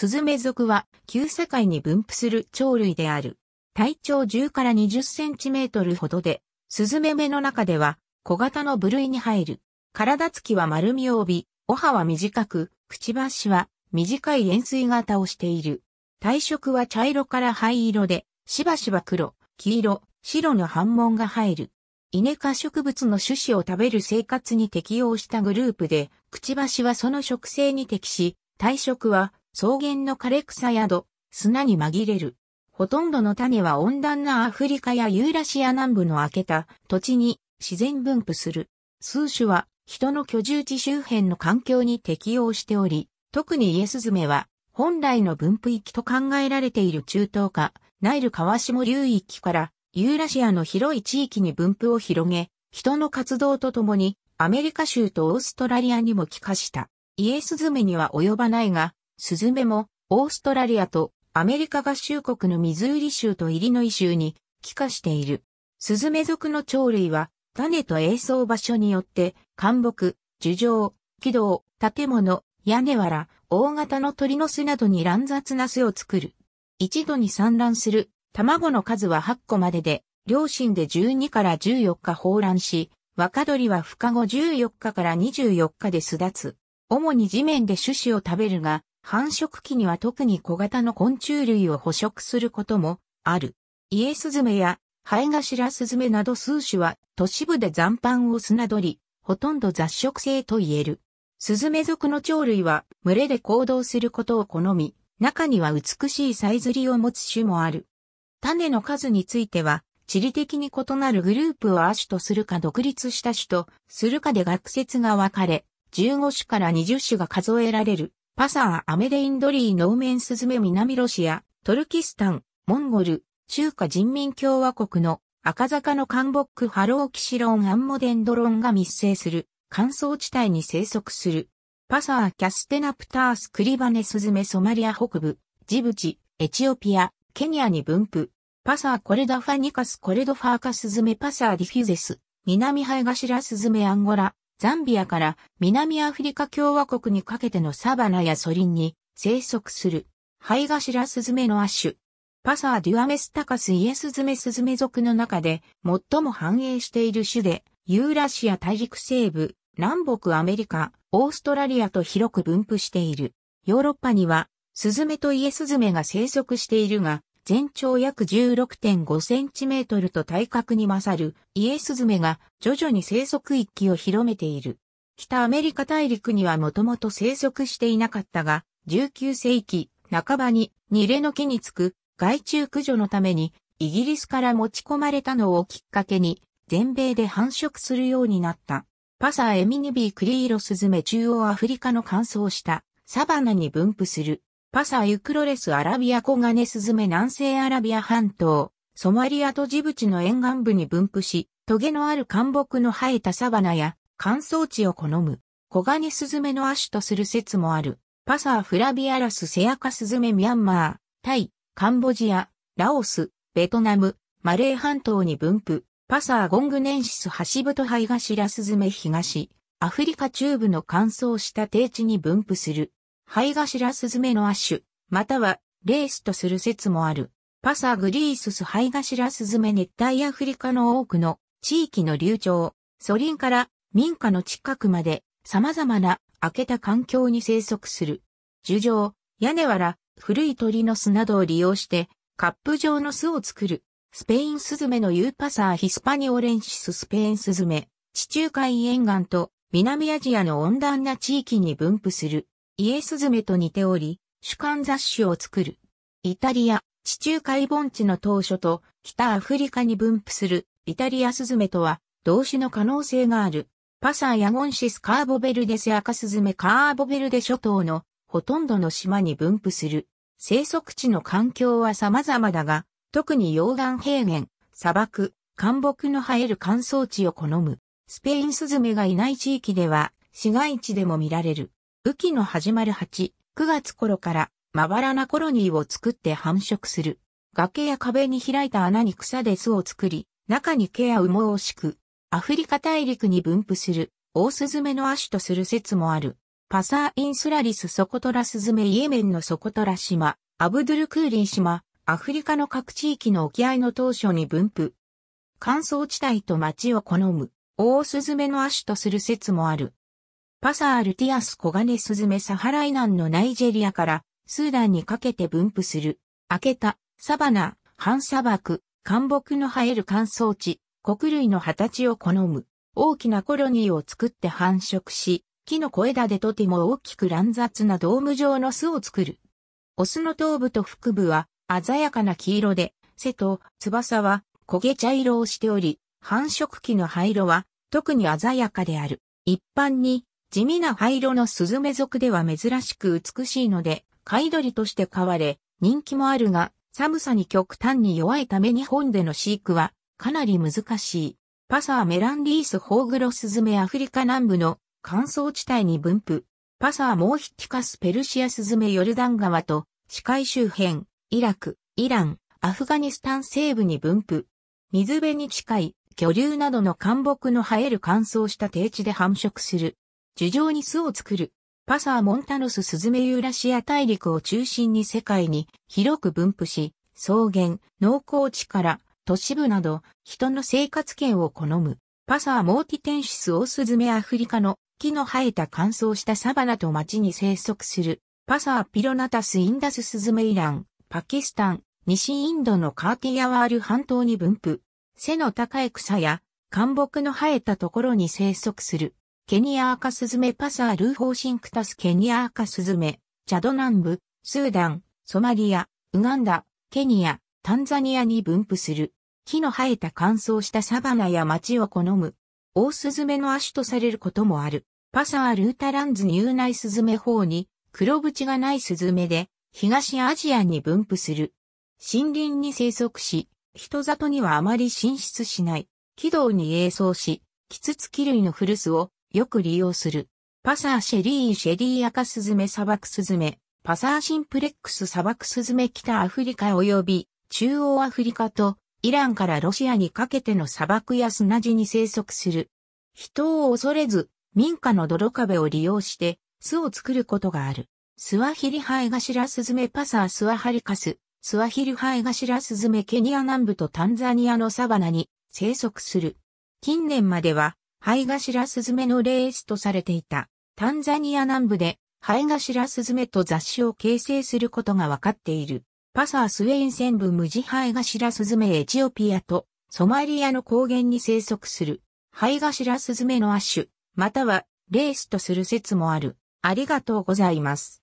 スズメ属は旧世界に分布する鳥類である。体長10から20センチメートルほどで、スズメ目の中では小型の部類に入る。体つきは丸みを帯び、お歯は短く、くちばしは短い円錐型をしている。体色は茶色から灰色で、しばしば黒、黄色、白の反紋が入る。稲ネ科植物の種子を食べる生活に適応したグループで、くちばしはその植生に適し、体色は草原の枯れ草や土、砂に紛れる。ほとんどの種は温暖なアフリカやユーラシア南部の明けた土地に自然分布する。数種は人の居住地周辺の環境に適応しており、特にイエスズメは本来の分布域と考えられている中東下、ナイル川下流域からユーラシアの広い地域に分布を広げ、人の活動とともにアメリカ州とオーストラリアにも帰化した。イエスズメには及ばないが、スズメも、オーストラリアとアメリカ合衆国のミズーリ州とイリノイ州に帰化している。スズメ族の鳥類は、種と栄養場所によって、干木、樹上、軌道、建物、屋根藁、大型の鳥の巣などに乱雑な巣を作る。一度に産卵する卵の数は8個までで、両親で12から14日放卵し、若鳥は孵化後14日から24日で巣立つ。主に地面で種子を食べるが、繁殖期には特に小型の昆虫類を捕食することもある。イエスズメやハエガシラスズメなど数種は都市部で残飯を砂取り、ほとんど雑食性と言える。スズメ属の鳥類は群れで行動することを好み、中には美しいさえずりを持つ種もある。種の数については、地理的に異なるグループを亜種とするか独立した種とするかで学説が分かれ、15種から20種が数えられる。パサー・アメデインドリー・ノーメンスズメ南ロシア、トルキスタン、モンゴル、中華人民共和国の赤坂のカンボック・ハロー・キシロン・アンモデンドロンが密生する乾燥地帯に生息する。パサー・キャステナプタース・クリバネスズメソマリア北部、ジブチ、エチオピア、ケニアに分布。パサー・コレダファニカス・コレドファーカスズメパサー・ディフュゼス、南ハイガシラスズメアンゴラ、ザンビアから南アフリカ共和国にかけてのサバナやソリンに生息する、ハイガシラスズメの亜種、パサーデュアメスタカスイエスズメスズメ属の中で最も繁栄している種で、ユーラシア大陸西部、南北アメリカ、オーストラリアと広く分布している。ヨーロッパには、スズメとイエスズメが生息しているが、全長約16.5センチメートルと体格に勝るイエスズメが徐々に生息域を広めている。北アメリカ大陸にはもともと生息していなかったが、19世紀半ばにニレの木につく害虫駆除のためにイギリスから持ち込まれたのをきっかけに全米で繁殖するようになった。パサーエミニビークリーロスズメ中央アフリカの乾燥したサバナに分布する。パサ・ユクロレス・アラビアコガネスズメ南西アラビア半島、ソマリアとジブチの沿岸部に分布し、トゲのある干木の生えたサバナや乾燥地を好む、コガネスズメの亜種とする説もある。パサー・フラビアラス・セアカスズメミャンマー、タイ、カンボジア、ラオス、ベトナム、マレー半島に分布。パサー・ゴングネンシス・ハシブトハイガシラスズメ東、アフリカ中部の乾燥した低地に分布する。灰頭スズメの亜種、またはレースとする説もある。パサグリースス灰頭スズメ熱帯アフリカの多くの地域の流暢、ソリンから民家の近くまで様々な開けた環境に生息する。樹上、屋根藁、古い鳥の巣などを利用してカップ状の巣を作る。スペインスズメのユーパサーヒスパニオレンシススペインスズメ、地中海沿岸と南アジアの温暖な地域に分布する。イエスズメと似ており、主観雑誌を作る。イタリア、地中海盆地の当初と北アフリカに分布するイタリアスズメとは動詞の可能性がある。パサーヤゴンシスカーボベルデセアカスズメカーボベルデ諸島のほとんどの島に分布する。生息地の環境は様々だが、特に溶岩平原、砂漠、干木の生える乾燥地を好む。スペインスズメがいない地域では市街地でも見られる。雨季の始まる8、9月頃からまばらなコロニーを作って繁殖する。崖や壁に開いた穴に草で巣を作り、中に毛や羽毛を敷く。アフリカ大陸に分布する、オオスズメの亜種とする説もある。パサーインスラリスソコトラスズメイエメンのソコトラ島、アブドゥルクーリン島、アフリカの各地域の沖合の当初に分布。乾燥地帯と町を好む、オオスズメの亜種とする説もある。パサールティアスコガネスズメサハライナンのナイジェリアからスーダンにかけて分布する、明けた、サバナ、半砂漠、干木の生える乾燥地、穀類の形を好む、大きなコロニーを作って繁殖し、木の小枝でとても大きく乱雑なドーム状の巣を作る。オスの頭部と腹部は鮮やかな黄色で、背と翼は焦げ茶色をしており、繁殖期の灰色は特に鮮やかである。一般に地味な灰色のスズメ属では珍しく美しいので、貝鳥として飼われ、人気もあるが、寒さに極端に弱いため日本での飼育はかなり難しい。パサーメランリースホーグロスズメアフリカ南部の乾燥地帯に分布。パサーモーヒティカスペルシアスズメヨルダン川と視界周辺、イラク、イラン、アフガニスタン西部に分布。水辺に近い、巨流などの干木の生える乾燥した低地で繁殖する。樹上に巣を作る。パサー・モンタノス・スズメユーラシア大陸を中心に世界に広く分布し、草原、農耕地から都市部など人の生活圏を好む。パサー・モーティテンシス・オスズメアフリカの木の生えた乾燥したサバナと町に生息する。パサー・ピロナタス・インダス・スズメイラン、パキスタン、西インドのカーティアワール半島に分布。背の高い草や、干木の生えたところに生息する。ケニアアカスズメパサールーホーシンクタスケニアアカスズメ、チャド南部、スーダン、ソマリア、ウガンダ、ケニア、タンザニアに分布する。木の生えた乾燥したサバナや町を好む。オオスズメの足とされることもある。パサールータランズニューナイスズメ方に、黒縁がないスズメで、東アジアに分布する。森林に生息し、人里にはあまり進出しない。軌道に栄走し、キツツキ類の古巣をよく利用する。パサーシェリーシェリーアカスズメ砂漠スズメ、パサーシンプレックス砂漠スズメ北アフリカ及び中央アフリカとイランからロシアにかけての砂漠や砂地に生息する。人を恐れず民家の泥壁を利用して巣を作ることがある。スワヒリハエガシラスズメパサースワハリカス、スワヒリハエガシラスズメケニア南部とタンザニアのサバナに生息する。近年まではハイガシラスズメのレースとされていた。タンザニア南部でハイガシラスズメと雑種を形成することが分かっている。パサースウェイン線部無地シラスズメエチオピアとソマリアの高原に生息するハイガシラスズメの亜種、またはレースとする説もある。ありがとうございます。